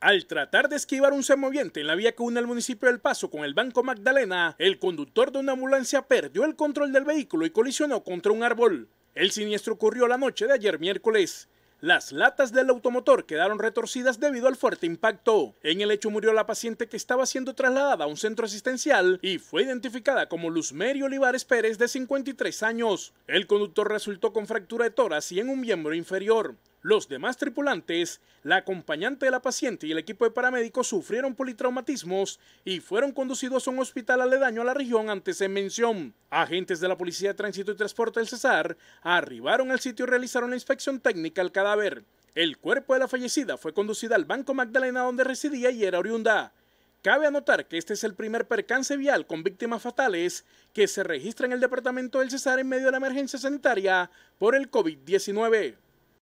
Al tratar de esquivar un semoviente en la vía que une al municipio del Paso con el Banco Magdalena, el conductor de una ambulancia perdió el control del vehículo y colisionó contra un árbol. El siniestro ocurrió la noche de ayer miércoles. Las latas del automotor quedaron retorcidas debido al fuerte impacto. En el hecho murió la paciente que estaba siendo trasladada a un centro asistencial y fue identificada como Luzmeri Olivares Pérez de 53 años. El conductor resultó con fractura de tórax y en un miembro inferior. Los demás tripulantes, la acompañante de la paciente y el equipo de paramédicos sufrieron politraumatismos y fueron conducidos a un hospital aledaño a la región antes en mención. Agentes de la Policía de Tránsito y Transporte del Cesar arribaron al sitio y realizaron la inspección técnica al cadáver. El cuerpo de la fallecida fue conducida al Banco Magdalena donde residía y era oriunda. Cabe anotar que este es el primer percance vial con víctimas fatales que se registra en el departamento del Cesar en medio de la emergencia sanitaria por el COVID-19.